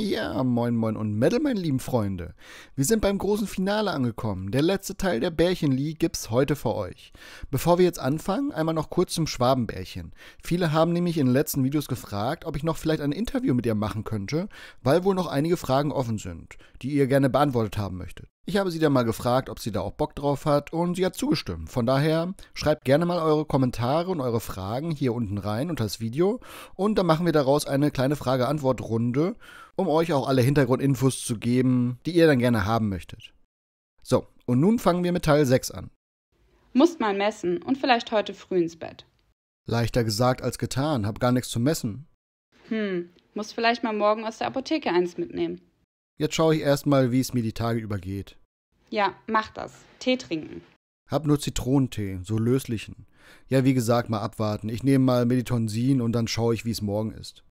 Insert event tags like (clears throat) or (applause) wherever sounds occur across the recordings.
Ja, moin moin und Metal, meine lieben Freunde. Wir sind beim großen Finale angekommen. Der letzte Teil der Bärchenlie gibt's heute für euch. Bevor wir jetzt anfangen, einmal noch kurz zum Schwabenbärchen. Viele haben nämlich in den letzten Videos gefragt, ob ich noch vielleicht ein Interview mit ihr machen könnte, weil wohl noch einige Fragen offen sind, die ihr gerne beantwortet haben möchtet. Ich habe sie dann mal gefragt, ob sie da auch Bock drauf hat und sie hat zugestimmt. Von daher schreibt gerne mal eure Kommentare und eure Fragen hier unten rein unter das Video und dann machen wir daraus eine kleine Frage-Antwort-Runde, um euch auch alle Hintergrundinfos zu geben, die ihr dann gerne haben möchtet. So, und nun fangen wir mit Teil 6 an. Muss mal messen und vielleicht heute früh ins Bett. Leichter gesagt als getan, hab gar nichts zu messen. Hm, muss vielleicht mal morgen aus der Apotheke eins mitnehmen. Jetzt schaue ich erstmal, wie es mir die Tage übergeht. Ja, mach das. Tee trinken. Hab nur Zitronentee, so löslichen. Ja, wie gesagt, mal abwarten. Ich nehme mal Meditonsin und dann schaue ich, wie es morgen ist.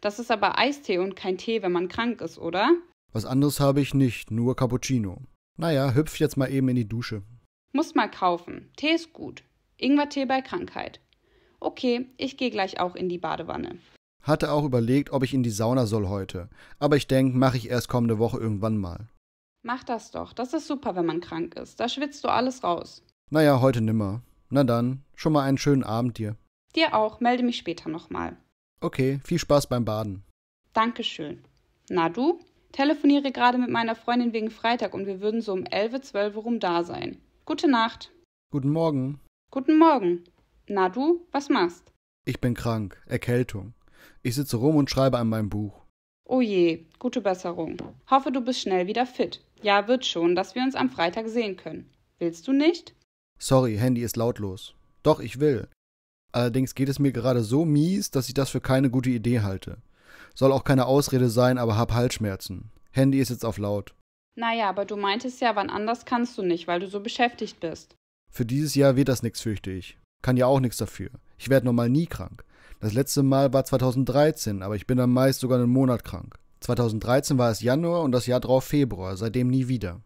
Das ist aber Eistee und kein Tee, wenn man krank ist, oder? Was anderes habe ich nicht, nur Cappuccino. Naja, hüpf jetzt mal eben in die Dusche. Muss mal kaufen. Tee ist gut. Ingwertee bei Krankheit. Okay, ich gehe gleich auch in die Badewanne. Hatte auch überlegt, ob ich in die Sauna soll heute. Aber ich denke, mache ich erst kommende Woche irgendwann mal. Mach das doch. Das ist super, wenn man krank ist. Da schwitzt du alles raus. Naja, heute nimmer. Na dann, schon mal einen schönen Abend dir. Dir auch. Melde mich später nochmal. Okay, viel Spaß beim Baden. Dankeschön. Na du? Telefoniere gerade mit meiner Freundin wegen Freitag und wir würden so um 11, 12 rum da sein. Gute Nacht. Guten Morgen. Guten Morgen. Na du, was machst? Ich bin krank. Erkältung. Ich sitze rum und schreibe an meinem Buch. Oh je, gute Besserung. Hoffe, du bist schnell wieder fit. Ja, wird schon, dass wir uns am Freitag sehen können. Willst du nicht? Sorry, Handy ist lautlos. Doch, ich will. Allerdings geht es mir gerade so mies, dass ich das für keine gute Idee halte. Soll auch keine Ausrede sein, aber hab Halsschmerzen. Handy ist jetzt auf laut. Naja, aber du meintest ja, wann anders kannst du nicht, weil du so beschäftigt bist. Für dieses Jahr wird das nichts, fürchte ich. Kann ja auch nichts dafür. Ich werde normal nie krank. Das letzte Mal war 2013, aber ich bin dann meist sogar einen Monat krank. 2013 war es Januar und das Jahr drauf Februar, seitdem nie wieder.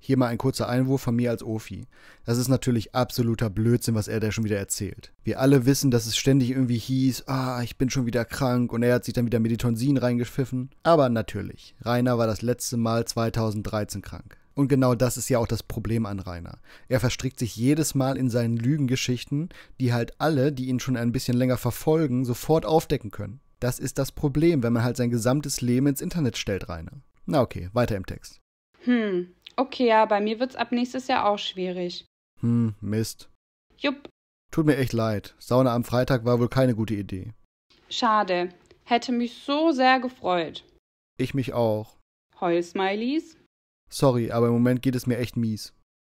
Hier mal ein kurzer Einwurf von mir als Ofi. Das ist natürlich absoluter Blödsinn, was er da schon wieder erzählt. Wir alle wissen, dass es ständig irgendwie hieß, ah, ich bin schon wieder krank und er hat sich dann wieder Meditonsin reingepfiffen. Aber natürlich, Rainer war das letzte Mal 2013 krank. Und genau das ist ja auch das Problem an Rainer. Er verstrickt sich jedes Mal in seinen Lügengeschichten, die halt alle, die ihn schon ein bisschen länger verfolgen, sofort aufdecken können. Das ist das Problem, wenn man halt sein gesamtes Leben ins Internet stellt, Rainer. Na okay, weiter im Text. Hm, okay, ja, bei mir wird's ab nächstes Jahr auch schwierig. Hm, Mist. Jupp. Tut mir echt leid. Sauna am Freitag war wohl keine gute Idee. Schade. Hätte mich so sehr gefreut. Ich mich auch. Heul-Smileys? Sorry, aber im Moment geht es mir echt mies.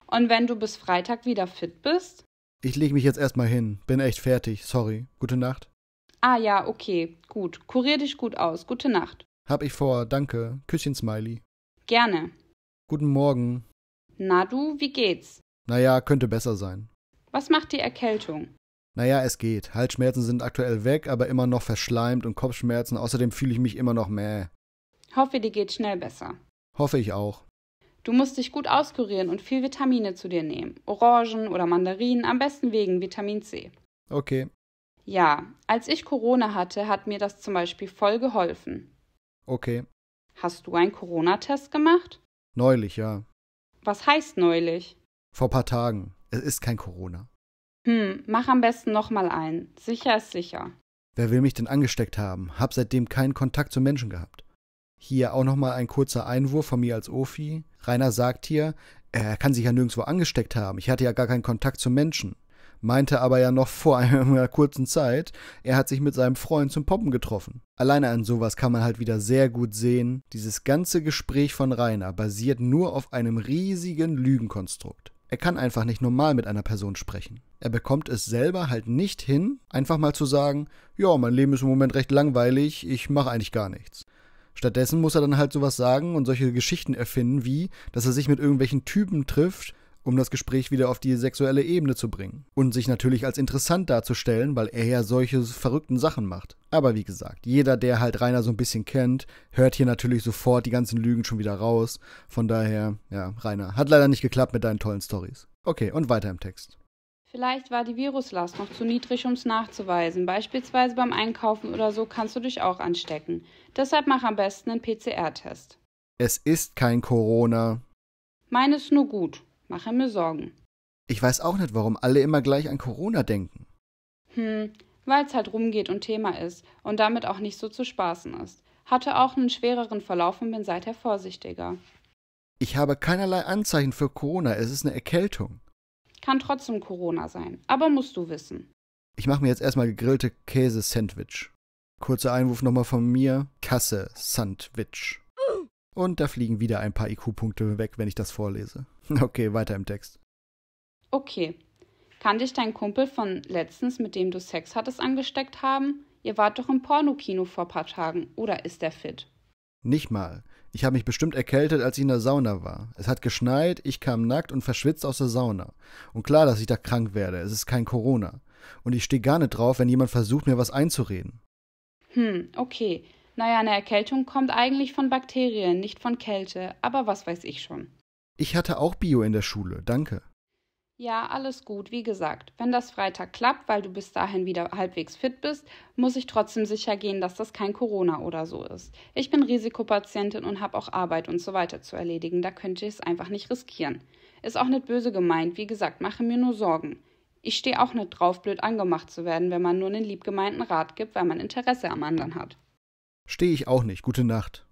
Und wenn du bis Freitag wieder fit bist? Ich lege mich jetzt erstmal hin. Bin echt fertig. Sorry. Gute Nacht. Ah ja, okay. Gut. Kurier dich gut aus. Gute Nacht. Hab ich vor. Danke. Küsschen, Smiley. Gerne. Guten Morgen. Na du, wie geht's? Naja, könnte besser sein. Was macht die Erkältung? Naja, es geht. Halsschmerzen sind aktuell weg, aber immer noch verschleimt und Kopfschmerzen. Außerdem fühle ich mich immer noch mäh. Hoffe, dir geht schnell besser. Hoffe ich auch. Du musst dich gut auskurieren und viel Vitamine zu dir nehmen. Orangen oder Mandarinen, am besten wegen Vitamin C. Okay. Ja, als ich Corona hatte, hat mir das zum Beispiel voll geholfen. Okay. Hast du einen Corona-Test gemacht? Neulich, ja. Was heißt neulich? Vor paar Tagen. Es ist kein Corona. Hm, mach am besten nochmal einen. Sicher ist sicher. Wer will mich denn angesteckt haben? Hab seitdem keinen Kontakt zu Menschen gehabt. Hier auch nochmal ein kurzer Einwurf von mir als Ofi. Rainer sagt hier, er kann sich ja nirgendwo angesteckt haben. Ich hatte ja gar keinen Kontakt zu Menschen. Meinte aber ja noch vor (laughs) einer kurzen Zeit, er hat sich mit seinem Freund zum Poppen getroffen. Alleine an sowas kann man halt wieder sehr gut sehen. Dieses ganze Gespräch von Rainer basiert nur auf einem riesigen Lügenkonstrukt. Er kann einfach nicht normal mit einer Person sprechen. Er bekommt es selber halt nicht hin, einfach mal zu sagen, ja, mein Leben ist im Moment recht langweilig, ich mache eigentlich gar nichts. Stattdessen muss er dann halt sowas sagen und solche Geschichten erfinden, wie, dass er sich mit irgendwelchen Typen trifft, um das Gespräch wieder auf die sexuelle Ebene zu bringen. Und sich natürlich als interessant darzustellen, weil er ja solche verrückten Sachen macht. Aber wie gesagt, jeder, der halt Rainer so ein bisschen kennt, hört hier natürlich sofort die ganzen Lügen schon wieder raus. Von daher, ja, Rainer, hat leider nicht geklappt mit deinen tollen Stories. Okay, und weiter im Text. Vielleicht war die Viruslast noch zu niedrig, um es nachzuweisen. Beispielsweise beim Einkaufen oder so kannst du dich auch anstecken. Deshalb mach am besten einen PCR-Test. Es ist kein Corona. Meines nur gut. Mache mir Sorgen. Ich weiß auch nicht, warum alle immer gleich an Corona denken. Hm, weil es halt rumgeht und Thema ist und damit auch nicht so zu spaßen ist. Hatte auch einen schwereren Verlauf und bin seither vorsichtiger. Ich habe keinerlei Anzeichen für Corona. Es ist eine Erkältung. Kann trotzdem Corona sein, aber musst du wissen. Ich mache mir jetzt erstmal gegrillte Käse-Sandwich. Kurzer Einwurf nochmal von mir. Kasse Sandwich. Und da fliegen wieder ein paar IQ-Punkte weg, wenn ich das vorlese. (laughs) Okay, weiter im Text. Okay. Kann dich dein Kumpel von letztens, mit dem du Sex hattest, angesteckt haben? Ihr wart doch im Pornokino vor paar Tagen, oder ist er fit? Nicht mal. Ich habe mich bestimmt erkältet, als ich in der Sauna war. Es hat geschneit, ich kam nackt und verschwitzt aus der Sauna. Und klar, dass ich da krank werde, es ist kein Corona. Und ich stehe gar nicht drauf, wenn jemand versucht, mir was einzureden. Hm, okay. Naja, eine Erkältung kommt eigentlich von Bakterien, nicht von Kälte, aber was weiß ich schon. Ich hatte auch Bio in der Schule, danke. Ja, alles gut. Wie gesagt, wenn das Freitag klappt, weil du bis dahin wieder halbwegs fit bist, muss ich trotzdem sicher gehen, dass das kein Corona oder so ist. Ich bin Risikopatientin und habe auch Arbeit und so weiter zu erledigen. Da könnte ich es einfach nicht riskieren. Ist auch nicht böse gemeint. Wie gesagt, mache mir nur Sorgen. Ich stehe auch nicht drauf, blöd angemacht zu werden, wenn man nur einen liebgemeinten Rat gibt, weil man Interesse am anderen hat. Stehe ich auch nicht. Gute Nacht.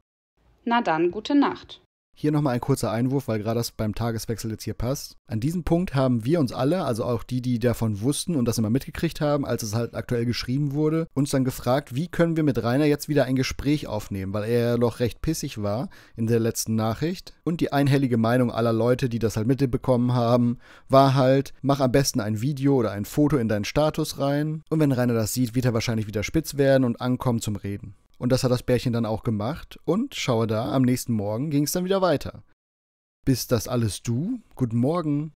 Na dann, gute Nacht. Hier nochmal ein kurzer Einwurf, weil gerade das beim Tageswechsel jetzt hier passt. An diesem Punkt haben wir uns alle, also auch die, die davon wussten und das immer mitgekriegt haben, als es halt aktuell geschrieben wurde, uns dann gefragt, wie können wir mit Rainer jetzt wieder ein Gespräch aufnehmen, weil er ja noch recht pissig war in der letzten Nachricht. Und die einhellige Meinung aller Leute, die das halt mitbekommen haben, war halt, mach am besten ein Video oder ein Foto in deinen Status rein. Und wenn Rainer das sieht, wird er wahrscheinlich wieder spitz werden und ankommen zum Reden. Und das hat das Bärchen dann auch gemacht. Und schaue da, am nächsten Morgen ging es dann wieder weiter. Bist das alles du? Guten Morgen.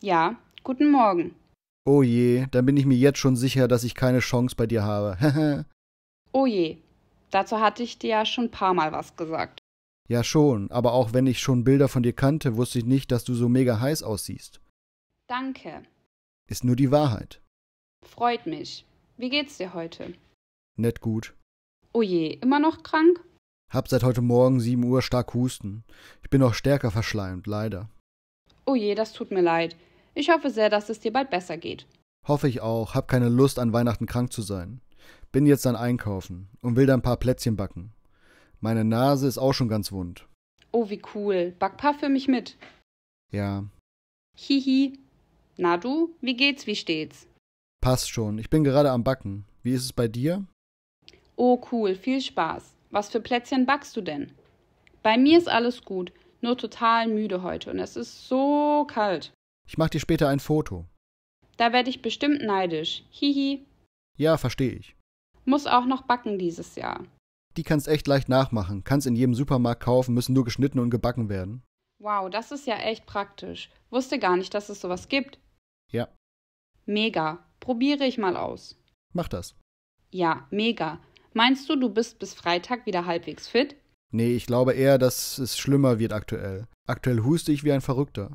Ja, guten Morgen. Oh je, dann bin ich mir jetzt schon sicher, dass ich keine Chance bei dir habe. (laughs) oh je, dazu hatte ich dir ja schon ein paar Mal was gesagt. Ja schon, aber auch wenn ich schon Bilder von dir kannte, wusste ich nicht, dass du so mega heiß aussiehst. Danke. Ist nur die Wahrheit. Freut mich. Wie geht's dir heute? Nett gut. Oh je, immer noch krank? Hab seit heute Morgen 7 Uhr stark Husten. Ich bin noch stärker verschleimt, leider. Oh je, das tut mir leid. Ich hoffe sehr, dass es dir bald besser geht. Hoffe ich auch. Hab keine Lust, an Weihnachten krank zu sein. Bin jetzt an Einkaufen und will da ein paar Plätzchen backen. Meine Nase ist auch schon ganz wund. Oh, wie cool. Back paar für mich mit. Ja. Hihi. Na du, wie geht's, wie steht's? Passt schon. Ich bin gerade am Backen. Wie ist es bei dir? Oh cool, viel Spaß. Was für Plätzchen backst du denn? Bei mir ist alles gut, nur total müde heute und es ist so kalt. Ich mach dir später ein Foto. Da werde ich bestimmt neidisch. Hihi. Ja, verstehe ich. Muss auch noch backen dieses Jahr. Die kannst echt leicht nachmachen, kannst in jedem Supermarkt kaufen, müssen nur geschnitten und gebacken werden. Wow, das ist ja echt praktisch. Wusste gar nicht, dass es sowas gibt. Ja. Mega. Probiere ich mal aus. Mach das. Ja, mega. Meinst du, du bist bis Freitag wieder halbwegs fit? Nee, ich glaube eher, dass es schlimmer wird aktuell. Aktuell huste ich wie ein Verrückter.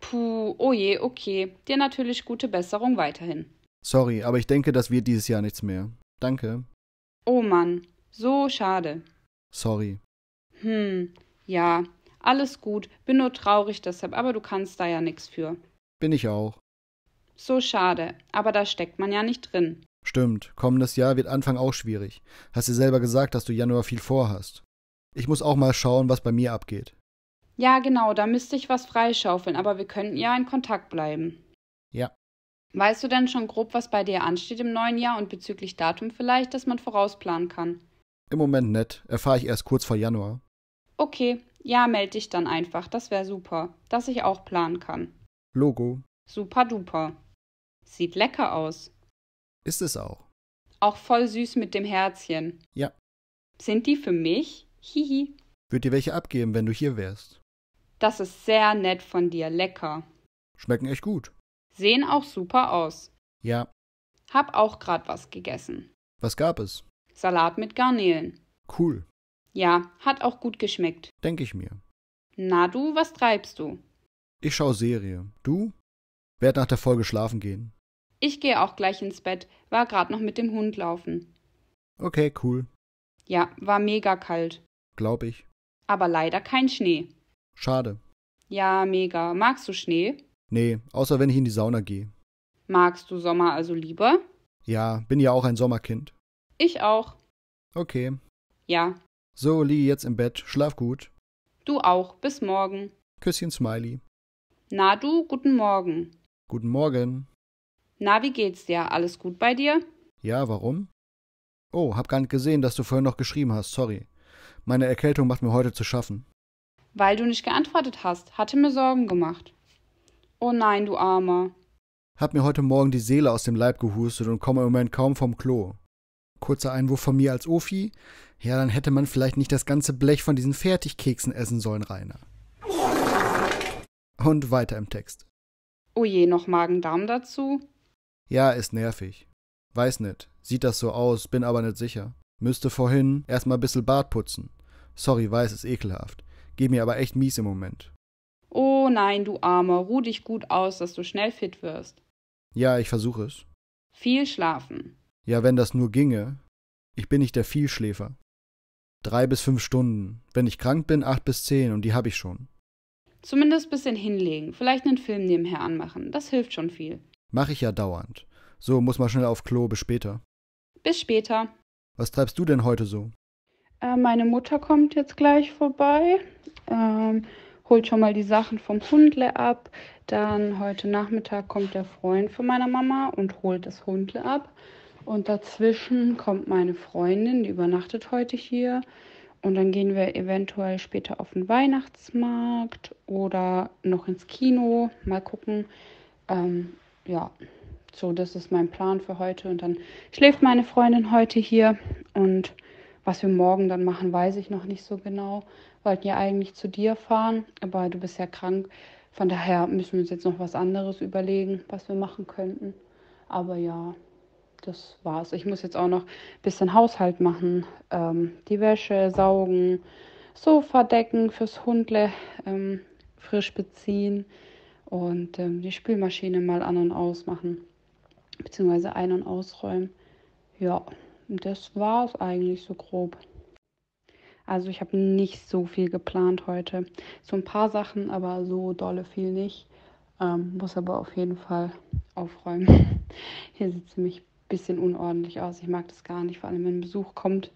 Puh, oh je, okay. Dir natürlich gute Besserung weiterhin. Sorry, aber ich denke, das wird dieses Jahr nichts mehr. Danke. Oh Mann, so schade. Sorry. Hm, ja, alles gut. Bin nur traurig deshalb, aber du kannst da ja nichts für. Bin ich auch. So schade, aber da steckt man ja nicht drin. Stimmt, kommendes Jahr wird Anfang auch schwierig. Hast dir selber gesagt, dass du Januar viel vorhast. Ich muss auch mal schauen, was bei mir abgeht. Ja, genau, da müsste ich was freischaufeln, aber wir könnten ja in Kontakt bleiben. Ja. Weißt du denn schon grob, was bei dir ansteht im neuen Jahr und bezüglich Datum vielleicht, dass man vorausplanen kann? Im Moment nett, erfahre ich erst kurz vor Januar. Okay, ja, melde dich dann einfach, das wäre super, dass ich auch planen kann. Logo. Super duper. Sieht lecker aus. Ist es auch. Auch voll süß mit dem Herzchen. Ja. Sind die für mich? Hihi. Würd dir welche abgeben, wenn du hier wärst. Das ist sehr nett von dir. Lecker. Schmecken echt gut. Sehen auch super aus. Ja. Hab auch grad was gegessen. Was gab es? Salat mit Garnelen. Cool. Ja, hat auch gut geschmeckt. Denke ich mir. Na du, was treibst du? Ich schau Serie. Du? Werd nach der Folge schlafen gehen. Ich gehe auch gleich ins Bett, war gerade noch mit dem Hund laufen. Okay, cool. Ja, war mega kalt. Glaub ich. Aber leider kein Schnee. Schade. Ja, mega. Magst du Schnee? Nee, außer wenn ich in die Sauna gehe. Magst du Sommer also lieber? Ja, bin ja auch ein Sommerkind. Ich auch. Okay. Ja. So, Lee, jetzt im Bett. Schlaf gut. Du auch. Bis morgen. Küsschen, Smiley. Na du, guten Morgen. Guten Morgen. Na, wie geht's dir? Alles gut bei dir? Ja, warum? Oh, hab gar nicht gesehen, dass du vorhin noch geschrieben hast, sorry. Meine Erkältung macht mir heute zu schaffen. Weil du nicht geantwortet hast, hatte mir Sorgen gemacht. Oh nein, du Armer. Hab mir heute Morgen die Seele aus dem Leib gehustet und komme im Moment kaum vom Klo. Kurzer Einwurf von mir als Ofi. Ja, dann hätte man vielleicht nicht das ganze Blech von diesen Fertigkeksen essen sollen, Rainer. Und weiter im Text. Oh je, noch Magen-Darm dazu? Ja, ist nervig. Weiß nicht. Sieht das so aus, bin aber nicht sicher. Müsste vorhin erstmal ein bisschen Bart putzen. Sorry, weiß, ist ekelhaft. Geh mir aber echt mies im Moment. Oh nein, du Armer, ruh dich gut aus, dass du schnell fit wirst. Ja, ich versuche es. Viel schlafen. Ja, wenn das nur ginge. Ich bin nicht der Vielschläfer. Drei bis fünf Stunden. Wenn ich krank bin, acht bis zehn und die habe ich schon. Zumindest bisschen hinlegen, vielleicht einen Film nebenher anmachen. Das hilft schon viel. Mache ich ja dauernd. So, muss mal schnell auf Klo, bis später. Bis später. Was treibst du denn heute so? Äh, meine Mutter kommt jetzt gleich vorbei, ähm, holt schon mal die Sachen vom Hundle ab. Dann heute Nachmittag kommt der Freund von meiner Mama und holt das Hundle ab. Und dazwischen kommt meine Freundin, die übernachtet heute hier. Und dann gehen wir eventuell später auf den Weihnachtsmarkt oder noch ins Kino. Mal gucken. Ähm, ja, so, das ist mein Plan für heute. Und dann schläft meine Freundin heute hier. Und was wir morgen dann machen, weiß ich noch nicht so genau. Wollten ja eigentlich zu dir fahren, aber du bist ja krank. Von daher müssen wir uns jetzt noch was anderes überlegen, was wir machen könnten. Aber ja, das war's. Ich muss jetzt auch noch ein bisschen Haushalt machen. Ähm, die Wäsche saugen, Sofa decken fürs Hundle ähm, frisch beziehen und ähm, die Spülmaschine mal an und aus machen, beziehungsweise ein- und ausräumen. Ja, das war es eigentlich so grob. Also ich habe nicht so viel geplant heute. So ein paar Sachen, aber so dolle viel nicht. Ähm, muss aber auf jeden Fall aufräumen. (laughs) Hier sieht es nämlich ein bisschen unordentlich aus. Ich mag das gar nicht, vor allem wenn Besuch kommt.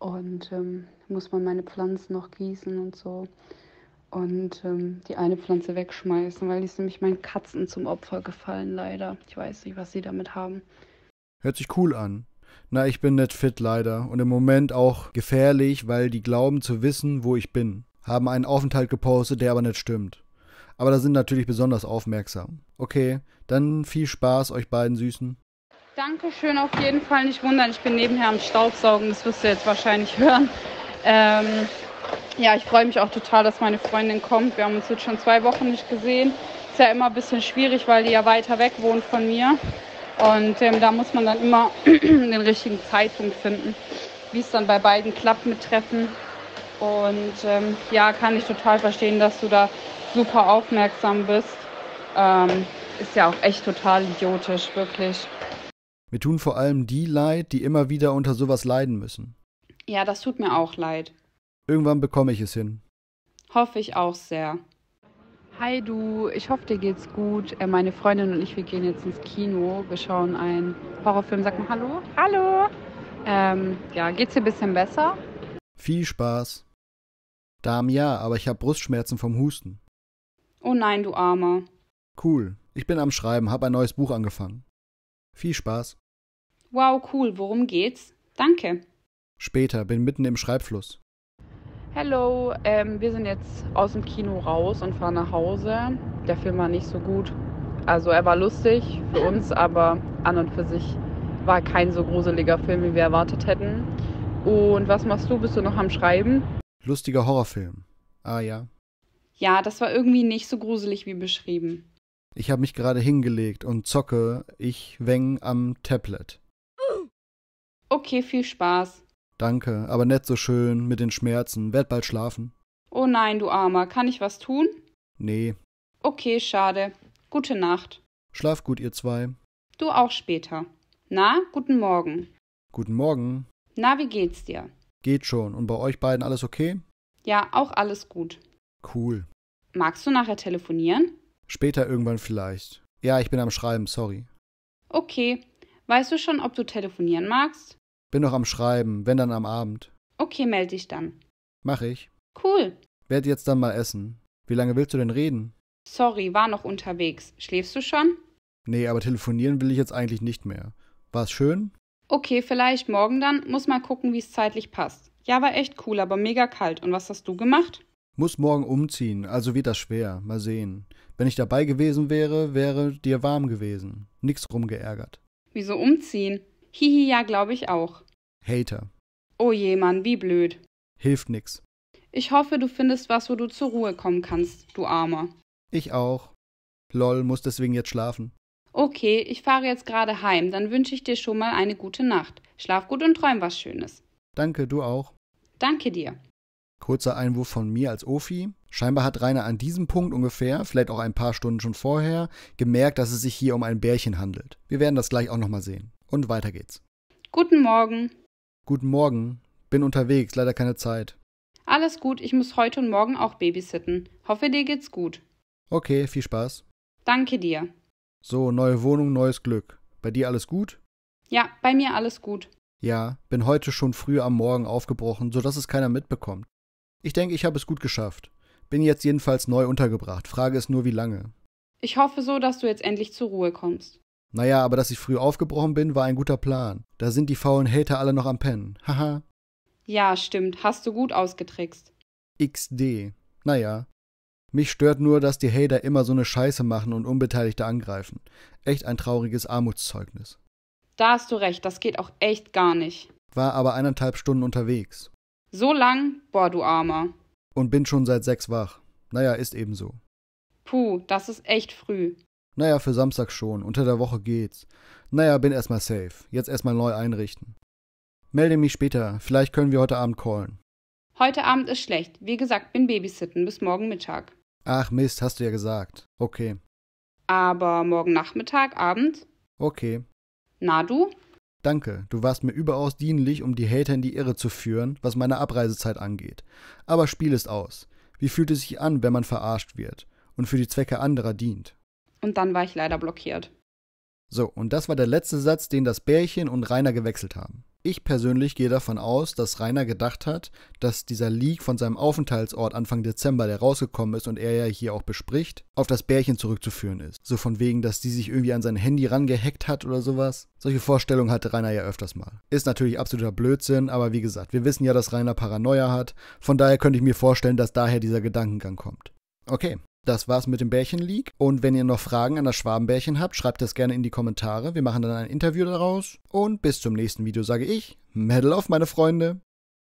Und ähm, muss man meine Pflanzen noch gießen und so und ähm, die eine Pflanze wegschmeißen, weil die ist nämlich meinen Katzen zum Opfer gefallen, leider. Ich weiß nicht, was sie damit haben. Hört sich cool an. Na, ich bin nicht fit leider und im Moment auch gefährlich, weil die glauben zu wissen, wo ich bin. Haben einen Aufenthalt gepostet, der aber nicht stimmt. Aber da sind natürlich besonders aufmerksam. Okay, dann viel Spaß euch beiden Süßen. Dankeschön auf jeden Fall. Nicht wundern, ich bin nebenher am Staubsaugen, das wirst du jetzt wahrscheinlich hören. Ähm, ja, ich freue mich auch total, dass meine Freundin kommt. Wir haben uns jetzt schon zwei Wochen nicht gesehen. Ist ja immer ein bisschen schwierig, weil die ja weiter weg wohnt von mir. Und ähm, da muss man dann immer (clears throat) den richtigen Zeitpunkt finden, wie es dann bei beiden klappt mit Treffen. Und ähm, ja, kann ich total verstehen, dass du da super aufmerksam bist. Ähm, ist ja auch echt total idiotisch, wirklich. Wir tun vor allem die leid, die immer wieder unter sowas leiden müssen. Ja, das tut mir auch leid. Irgendwann bekomme ich es hin. Hoffe ich auch sehr. Hi du, ich hoffe dir geht's gut. Äh, meine Freundin und ich, wir gehen jetzt ins Kino. Wir schauen einen Horrorfilm. Sag mal Hallo. Hallo. Ähm, ja, geht's dir ein bisschen besser? Viel Spaß. Darm ja, aber ich habe Brustschmerzen vom Husten. Oh nein, du Armer. Cool. Ich bin am Schreiben, habe ein neues Buch angefangen. Viel Spaß. Wow, cool. Worum geht's? Danke. Später, bin mitten im Schreibfluss hello, ähm, wir sind jetzt aus dem Kino raus und fahren nach Hause. Der Film war nicht so gut. Also er war lustig für uns, aber an und für sich war kein so gruseliger Film, wie wir erwartet hätten. Und was machst du? Bist du noch am Schreiben? Lustiger Horrorfilm. Ah ja. Ja, das war irgendwie nicht so gruselig wie beschrieben. Ich habe mich gerade hingelegt und zocke ich Weng am Tablet. Okay, viel Spaß. Danke, aber nicht so schön mit den Schmerzen. Werd bald schlafen. Oh nein, du Armer, kann ich was tun? Nee. Okay, schade. Gute Nacht. Schlaf gut, ihr zwei. Du auch später. Na, guten Morgen. Guten Morgen. Na, wie geht's dir? Geht schon. Und bei euch beiden alles okay? Ja, auch alles gut. Cool. Magst du nachher telefonieren? Später irgendwann vielleicht. Ja, ich bin am Schreiben, sorry. Okay. Weißt du schon, ob du telefonieren magst? Bin noch am Schreiben, wenn dann am Abend. Okay, melde dich dann. Mach ich. Cool. Werd jetzt dann mal essen. Wie lange willst du denn reden? Sorry, war noch unterwegs. Schläfst du schon? Nee, aber telefonieren will ich jetzt eigentlich nicht mehr. War's schön? Okay, vielleicht morgen dann. Muss mal gucken, wie es zeitlich passt. Ja, war echt cool, aber mega kalt. Und was hast du gemacht? Muss morgen umziehen, also wird das schwer. Mal sehen. Wenn ich dabei gewesen wäre, wäre dir warm gewesen. Nix rumgeärgert. Wieso umziehen? Hihi, ja, glaube ich auch. Hater. Oh je, Mann, wie blöd. Hilft nix. Ich hoffe, du findest was, wo du zur Ruhe kommen kannst, du Armer. Ich auch. Lol, muss deswegen jetzt schlafen. Okay, ich fahre jetzt gerade heim, dann wünsche ich dir schon mal eine gute Nacht. Schlaf gut und träum was Schönes. Danke, du auch. Danke dir. Kurzer Einwurf von mir als Ofi. Scheinbar hat Rainer an diesem Punkt ungefähr, vielleicht auch ein paar Stunden schon vorher, gemerkt, dass es sich hier um ein Bärchen handelt. Wir werden das gleich auch nochmal sehen. Und weiter geht's. Guten Morgen. Guten Morgen. Bin unterwegs, leider keine Zeit. Alles gut, ich muss heute und morgen auch babysitten. Hoffe, dir geht's gut. Okay, viel Spaß. Danke dir. So, neue Wohnung, neues Glück. Bei dir alles gut? Ja, bei mir alles gut. Ja, bin heute schon früh am Morgen aufgebrochen, sodass es keiner mitbekommt. Ich denke, ich habe es gut geschafft. Bin jetzt jedenfalls neu untergebracht. Frage ist nur, wie lange. Ich hoffe so, dass du jetzt endlich zur Ruhe kommst. Naja, aber dass ich früh aufgebrochen bin, war ein guter Plan. Da sind die faulen Hater alle noch am Pennen. Haha. ja, stimmt. Hast du gut ausgetrickst. XD. Naja. Mich stört nur, dass die Hater immer so eine Scheiße machen und Unbeteiligte angreifen. Echt ein trauriges Armutszeugnis. Da hast du recht, das geht auch echt gar nicht. War aber eineinhalb Stunden unterwegs. So lang? Boah, du Armer. Und bin schon seit sechs wach. Naja, ist eben so. Puh, das ist echt früh. Naja, für Samstag schon. Unter der Woche geht's. Naja, bin erstmal safe. Jetzt erstmal neu einrichten. Melde mich später. Vielleicht können wir heute Abend callen. Heute Abend ist schlecht. Wie gesagt, bin Babysitten bis morgen Mittag. Ach Mist, hast du ja gesagt. Okay. Aber morgen Nachmittag, Abend? Okay. Na du? Danke, du warst mir überaus dienlich, um die Hater in die Irre zu führen, was meine Abreisezeit angeht. Aber Spiel ist aus. Wie fühlt es sich an, wenn man verarscht wird und für die Zwecke anderer dient? und dann war ich leider blockiert. So, und das war der letzte Satz, den das Bärchen und Rainer gewechselt haben. Ich persönlich gehe davon aus, dass Rainer gedacht hat, dass dieser Leak von seinem Aufenthaltsort Anfang Dezember, der rausgekommen ist und er ja hier auch bespricht, auf das Bärchen zurückzuführen ist. So von wegen, dass die sich irgendwie an sein Handy rangehackt hat oder sowas. Solche Vorstellungen hatte Rainer ja öfters mal. Ist natürlich absoluter Blödsinn, aber wie gesagt, wir wissen ja, dass Rainer Paranoia hat. Von daher könnte ich mir vorstellen, dass daher dieser Gedankengang kommt. Okay, das war's mit dem Bärchen League. Und wenn ihr noch Fragen an das Schwabenbärchen habt, schreibt das gerne in die Kommentare. Wir machen dann ein Interview daraus. Und bis zum nächsten Video sage ich, Medal auf, meine Freunde.